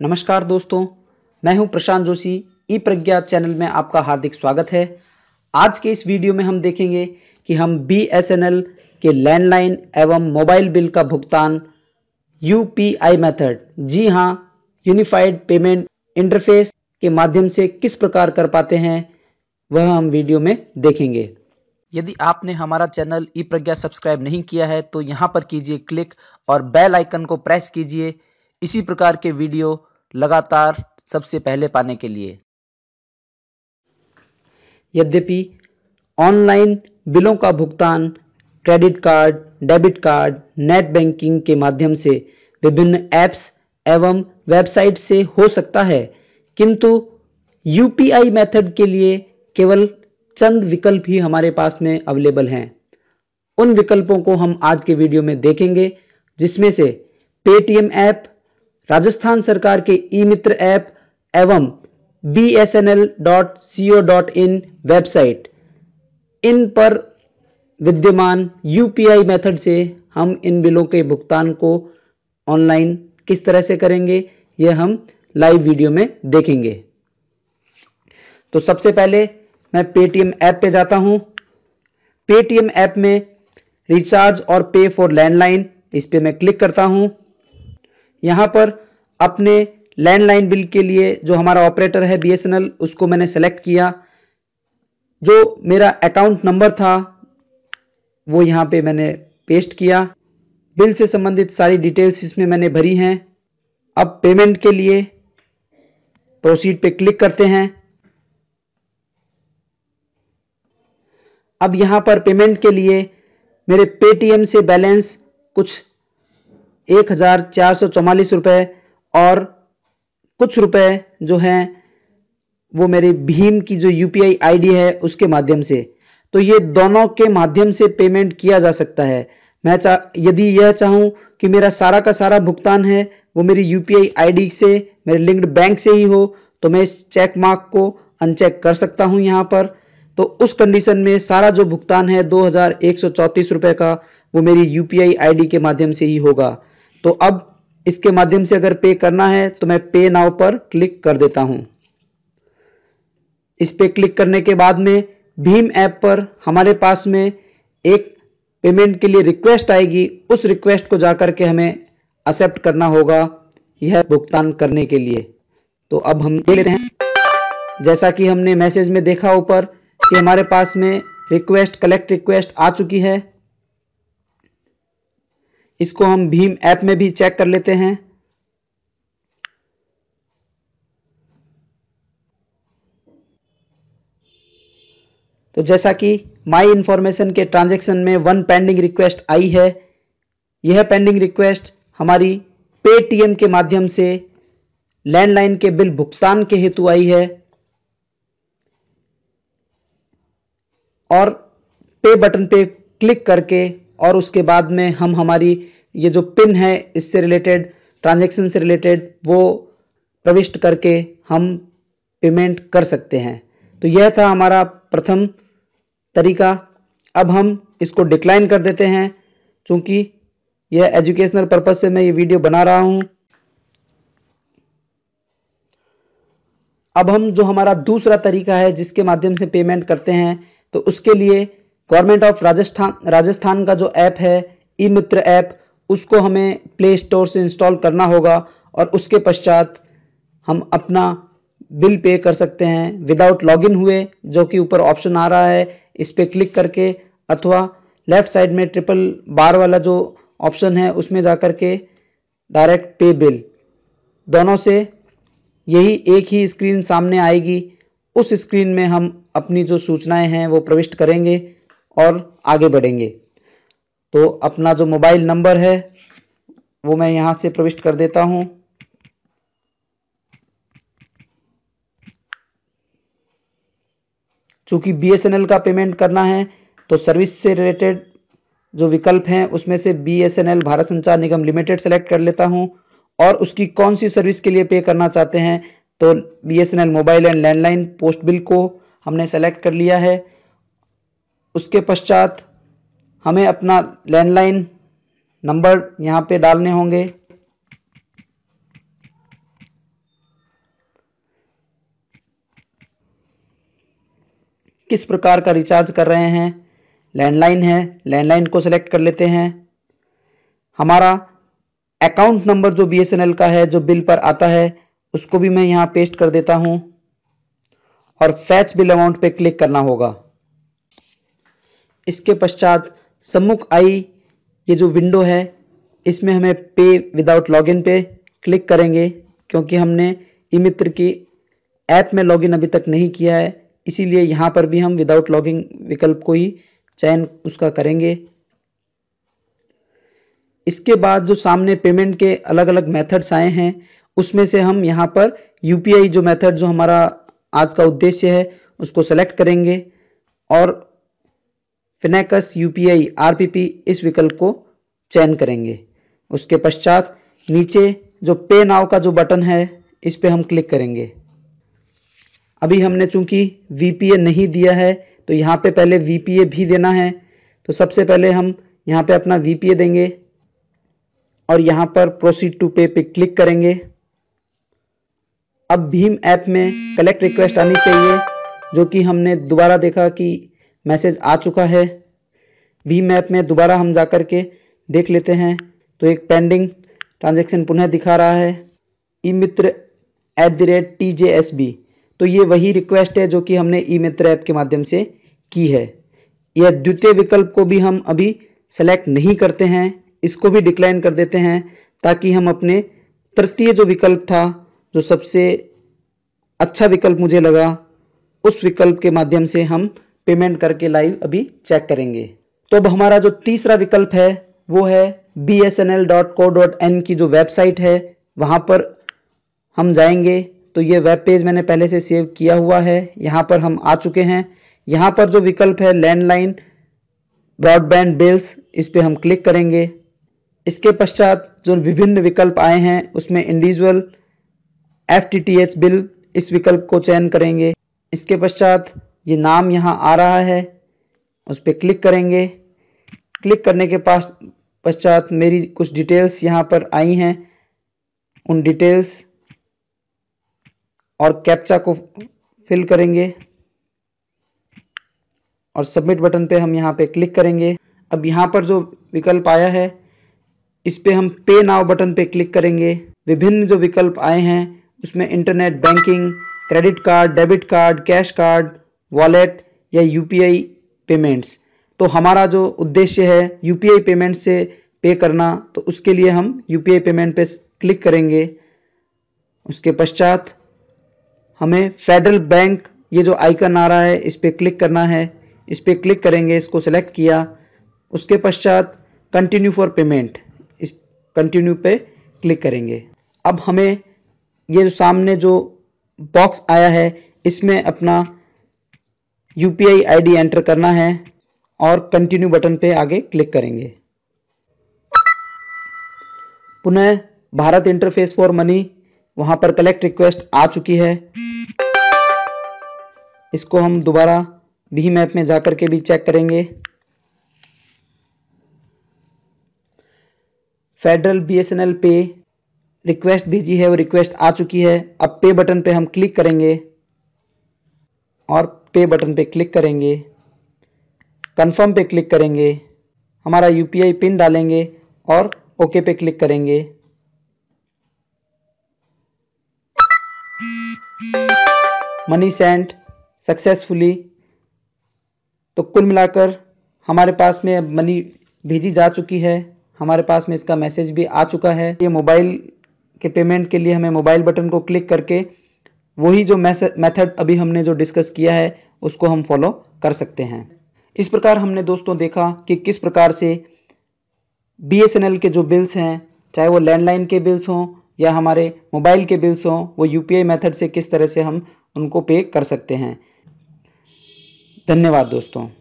नमस्कार दोस्तों मैं हूं प्रशांत जोशी ई प्रज्ञा चैनल में आपका हार्दिक स्वागत है आज के इस वीडियो में हम देखेंगे कि हम बी के लैंडलाइन एवं मोबाइल बिल का भुगतान यू मेथड जी हाँ यूनिफाइड पेमेंट इंटरफेस के माध्यम से किस प्रकार कर पाते हैं वह हम वीडियो में देखेंगे यदि आपने हमारा चैनल ई प्रज्ञा सब्सक्राइब नहीं किया है तो यहाँ पर कीजिए क्लिक और बेल आइकन को प्रेस कीजिए इसी प्रकार के वीडियो लगातार सबसे पहले पाने के लिए यद्यपि ऑनलाइन बिलों का भुगतान credit card debit card net banking के माध्यम से विभिन्न ऐप्स एवं वेबसाइट से हो सकता है किंतु यूपीआई मेथड के लिए केवल चंद विकल्प ही हमारे पास में अवेलेबल हैं उन विकल्पों को हम आज के वीडियो में देखेंगे जिसमें से पेटीएम ऐप राजस्थान सरकार के ई मित्र ऐप एवं B S N L dot C O dot in website इन पर विद्यमान यू पी आई मेथड से हम इन बिलों के भुगतान को ऑनलाइन किस तरह से करेंगे यह हम लाइव वीडियो में देखेंगे तो सबसे पहले मैं पेटीएम ऐप पे जाता हूँ पेटीएम ऐप में रिचार्ज और पे फॉर लैंडलाइन इस पर मैं क्लिक करता हूँ यहाँ पर अपने लैंडलाइन बिल के लिए जो हमारा ऑपरेटर है बी उसको मैंने सेलेक्ट किया जो मेरा अकाउंट नंबर था वो यहाँ पे मैंने पेस्ट किया बिल से संबंधित सारी डिटेल्स इसमें मैंने भरी हैं अब पेमेंट के लिए प्रोसीड पे क्लिक करते हैं अब यहाँ पर पेमेंट के लिए मेरे पेटीएम से बैलेंस कुछ एक हज़ार चार सौ चौवालीस रुपये और कुछ रुपए जो हैं वो मेरे भीम की जो यूपीआई आईडी है उसके माध्यम से तो ये दोनों के माध्यम से पेमेंट किया जा सकता है मैं चा यदि यह चाहूँ कि मेरा सारा का सारा भुगतान है वो मेरी यूपीआई आईडी से मेरे लिंक्ड बैंक से ही हो तो मैं इस चेक मार्क को अनचेक कर सकता हूँ यहाँ पर तो उस कंडीशन में सारा जो भुगतान है दो रुपए का वो मेरी यू पी के माध्यम से ही होगा तो अब इसके माध्यम से अगर पे करना है तो मैं पे नाव पर क्लिक कर देता हूँ इस पे क्लिक करने के बाद में भीम ऐप पर हमारे पास में एक पेमेंट के लिए रिक्वेस्ट आएगी उस रिक्वेस्ट को जाकर के हमें एक्सेप्ट करना होगा यह भुगतान करने के लिए तो अब हम देख रहे हैं जैसा कि हमने मैसेज में देखा ऊपर कि हमारे पास में रिक्वेस्ट कलेक्ट रिक्वेस्ट आ चुकी है इसको हम भीम ऐप में भी चेक कर लेते हैं तो जैसा कि माई इन्फॉर्मेशन के ट्रांजैक्शन में वन पेंडिंग रिक्वेस्ट आई है यह पेंडिंग रिक्वेस्ट हमारी पेटीएम के माध्यम से लैंडलाइन के बिल भुगतान के हेतु आई है और पे बटन पे क्लिक करके और उसके बाद में हम हमारी ये जो पिन है इससे रिलेटेड ट्रांजेक्शन से रिलेटेड वो प्रविष्ट करके हम पेमेंट कर सकते हैं तो यह था हमारा प्रथम तरीका अब हम इसको डिक्लाइन कर देते हैं क्योंकि यह एजुकेशनल पर्पज से मैं ये वीडियो बना रहा हूँ अब हम जो हमारा दूसरा तरीका है जिसके माध्यम से पेमेंट करते हैं तो उसके लिए गवर्नमेंट ऑफ राजस्थान राजस्थान का जो ऐप है ई मित्र ऐप उसको हमें प्ले स्टोर से इंस्टॉल करना होगा और उसके पश्चात हम अपना बिल पे कर सकते हैं विदाउट लॉगिन हुए जो कि ऊपर ऑप्शन आ रहा है इस पर क्लिक करके अथवा लेफ़्ट साइड में ट्रिपल बार वाला जो ऑप्शन है उसमें जा कर के डायरेक्ट पे बिल दोनों से यही एक ही स्क्रीन सामने आएगी उस स्क्रीन में हम अपनी जो सूचनाएं हैं वो प्रविष्ट करेंगे और आगे बढ़ेंगे तो अपना जो मोबाइल नंबर है वो मैं यहां से प्रविष्ट कर देता हूं चूंकि बी का पेमेंट करना है तो सर्विस से रिलेटेड जो विकल्प हैं उसमें से बीएसएनएल भारत संचार निगम लिमिटेड सेलेक्ट कर लेता हूं और उसकी कौन सी सर्विस के लिए पे करना चाहते हैं तो B S N L mobile and landline post bill को हमने सेलेक्ट कर लिया है उसके पश्चात हमें अपना लैंडलाइन नंबर यहाँ पे डालने होंगे किस प्रकार का रिचार्ज कर रहे हैं लैंडलाइन है लैंडलाइन को सेलेक्ट कर लेते हैं हमारा अकाउंट नंबर जो बी का है जो बिल पर आता है उसको भी मैं यहाँ पेस्ट कर देता हूँ और फैच बिल अमाउंट पे क्लिक करना होगा इसके पश्चात सम्मुख आई ये जो विंडो है इसमें हमें पे विदाउट लॉगिन पे क्लिक करेंगे क्योंकि हमने ई मित्र की ऐप में लॉगिन अभी तक नहीं किया है इसीलिए यहाँ पर भी हम विदाउट लॉगिन विकल्प को ही चयन उसका करेंगे इसके बाद जो सामने पेमेंट के अलग अलग मेथड्स आए हैं उसमें से हम यहाँ पर यू जो मेथड जो हमारा आज का उद्देश्य है उसको सेलेक्ट करेंगे और फिनेकस यूपीआई पी इस विकल्प को चयन करेंगे उसके पश्चात नीचे जो पे नाव का जो बटन है इस पर हम क्लिक करेंगे अभी हमने चूंकि वी नहीं दिया है तो यहाँ पे पहले वी भी देना है तो सबसे पहले हम यहाँ पे अपना वी देंगे और यहाँ पर प्रोसीड टू पे पे क्लिक करेंगे अब भीम ऐप में कलेक्ट रिक्वेस्ट आनी चाहिए जो कि हमने दोबारा देखा कि मैसेज आ चुका है वी मैप में दोबारा हम जा कर के देख लेते हैं तो एक पेंडिंग ट्रांजेक्शन पुनः दिखा रहा है e Mitra at the rate T J S B तो ये वही रिक्वेस्ट है जो कि हमने ई मित्र ऐप के माध्यम से की है यह द्वितीय विकल्प को भी हम अभी सेलेक्ट नहीं करते हैं इसको भी डिक्लाइन कर देते हैं ताकि हम अपने तृतीय जो विकल्प था जो सबसे अच्छा विकल्प मुझे लगा उस विकल्प के माध्यम से हम पेमेंट करके लाइव अभी चेक करेंगे तो अब हमारा जो तीसरा विकल्प है वो है B S N L dot co dot N की जो वेबसाइट है वहाँ पर हम जाएंगे तो ये वेब पेज मैंने पहले से सेव किया हुआ है यहाँ पर हम आ चुके हैं यहाँ पर जो विकल्प है लैंडलाइन ब्रॉडबैंड बिल्स इस पर हम क्लिक करेंगे इसके पश्चात जो विभिन्न विकल्प आए हैं उसमें इंडिविजुअल एफ बिल इस विकल्प को चयन करेंगे इसके पश्चात ये नाम यहाँ आ रहा है उस पर क्लिक करेंगे क्लिक करने के पास पश्चात मेरी कुछ डिटेल्स यहाँ पर आई हैं उन डिटेल्स और कैप्चा को फिल करेंगे और सबमिट बटन पे हम यहाँ पे क्लिक करेंगे अब यहाँ पर जो विकल्प आया है इस पर हम पे नाव बटन पे क्लिक करेंगे विभिन्न जो विकल्प आए हैं उसमें internet banking credit card debit card cash card wallet या यू पेमेंट्स तो हमारा जो उद्देश्य है यू पेमेंट से पे करना तो उसके लिए हम यू पेमेंट पे क्लिक करेंगे उसके पश्चात हमें फेडरल बैंक ये जो आइकन आ रहा है इस पर क्लिक करना है इस पर क्लिक करेंगे इसको सेलेक्ट किया उसके पश्चात कंटिन्यू फॉर पेमेंट इस कंटिन्यू पे क्लिक करेंगे अब हमें ये जो सामने जो बॉक्स आया है इसमें अपना यू पी एंटर करना है और कंटिन्यू बटन पे आगे क्लिक करेंगे पुनः भारत इंटरफेस फॉर मनी वहां पर कलेक्ट रिक्वेस्ट आ चुकी है इसको हम दोबारा भी मैप में जाकर के भी चेक करेंगे फेडरल बीएसएनएल पे रिक्वेस्ट भेजी है वो रिक्वेस्ट आ चुकी है अब पे बटन पे हम क्लिक करेंगे और पे बटन पे क्लिक करेंगे कंफर्म पे क्लिक करेंगे हमारा यू पिन डालेंगे और ओके पे क्लिक करेंगे मनी सेंट सक्सेसफुली तो कुल मिलाकर हमारे पास में मनी भेजी जा चुकी है हमारे पास में इसका मैसेज भी आ चुका है ये मोबाइल के पेमेंट के लिए हमें मोबाइल बटन को क्लिक करके वही जो मेथड अभी हमने जो डिस्कस किया है उसको हम फॉलो कर सकते हैं इस प्रकार हमने दोस्तों देखा कि किस प्रकार से बीएसएनएल के जो बिल्स हैं चाहे वो लैंडलाइन के बिल्स हों या हमारे मोबाइल के बिल्स हों वो यूपीआई मेथड से किस तरह से हम उनको पे कर सकते हैं धन्यवाद दोस्तों